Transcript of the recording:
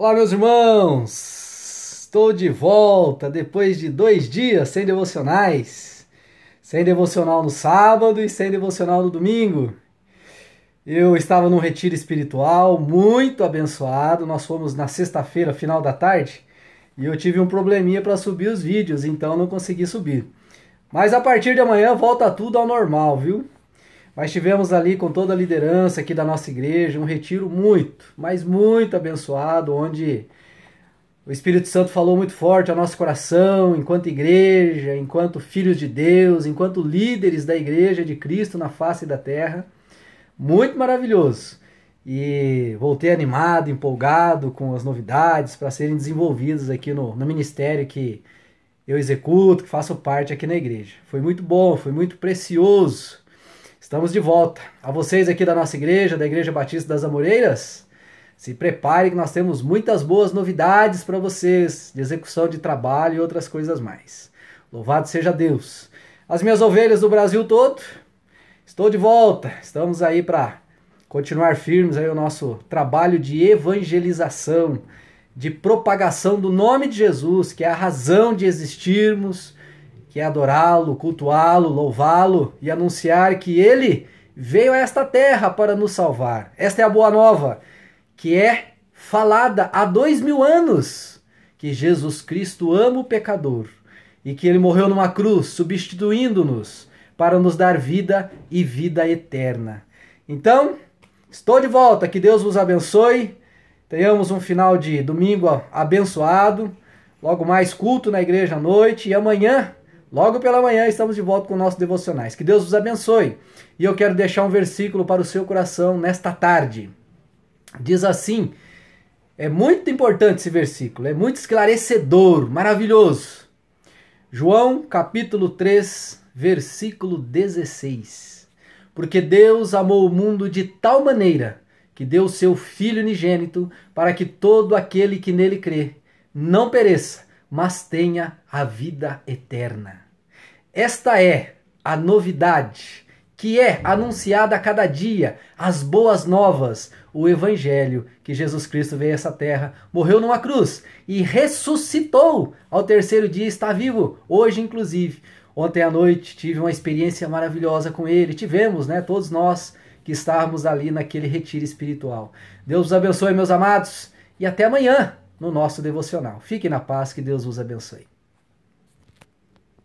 Olá, meus irmãos! Estou de volta depois de dois dias sem devocionais. Sem devocional no sábado e sem devocional no domingo. Eu estava num retiro espiritual muito abençoado. Nós fomos na sexta-feira, final da tarde, e eu tive um probleminha para subir os vídeos, então não consegui subir. Mas a partir de amanhã volta tudo ao normal, viu? Mas tivemos ali com toda a liderança aqui da nossa igreja um retiro muito, mas muito abençoado, onde o Espírito Santo falou muito forte ao nosso coração, enquanto igreja, enquanto filhos de Deus, enquanto líderes da igreja de Cristo na face da terra. Muito maravilhoso. E voltei animado, empolgado com as novidades para serem desenvolvidas aqui no, no ministério que eu executo, que faço parte aqui na igreja. Foi muito bom, foi muito precioso Estamos de volta. A vocês aqui da nossa igreja, da Igreja Batista das Amoreiras, se preparem que nós temos muitas boas novidades para vocês, de execução de trabalho e outras coisas mais. Louvado seja Deus. As minhas ovelhas do Brasil todo, estou de volta. Estamos aí para continuar firmes aí o nosso trabalho de evangelização, de propagação do nome de Jesus, que é a razão de existirmos que é adorá-lo, cultuá-lo, louvá-lo e anunciar que ele veio a esta terra para nos salvar. Esta é a boa nova, que é falada há dois mil anos, que Jesus Cristo ama o pecador e que ele morreu numa cruz, substituindo-nos para nos dar vida e vida eterna. Então, estou de volta, que Deus vos abençoe. Tenhamos um final de domingo abençoado. Logo mais culto na igreja à noite e amanhã Logo pela manhã estamos de volta com nossos devocionais. Que Deus os abençoe. E eu quero deixar um versículo para o seu coração nesta tarde. Diz assim: é muito importante esse versículo, é muito esclarecedor, maravilhoso. João capítulo 3, versículo 16. Porque Deus amou o mundo de tal maneira que deu o seu Filho unigênito para que todo aquele que nele crê não pereça, mas tenha a vida eterna. Esta é a novidade que é anunciada a cada dia, as boas novas, o evangelho que Jesus Cristo veio a essa terra, morreu numa cruz e ressuscitou. Ao terceiro dia está vivo, hoje inclusive. Ontem à noite tive uma experiência maravilhosa com ele, tivemos, né, todos nós que estávamos ali naquele retiro espiritual. Deus os abençoe, meus amados, e até amanhã no nosso devocional. Fique na paz, que Deus vos abençoe.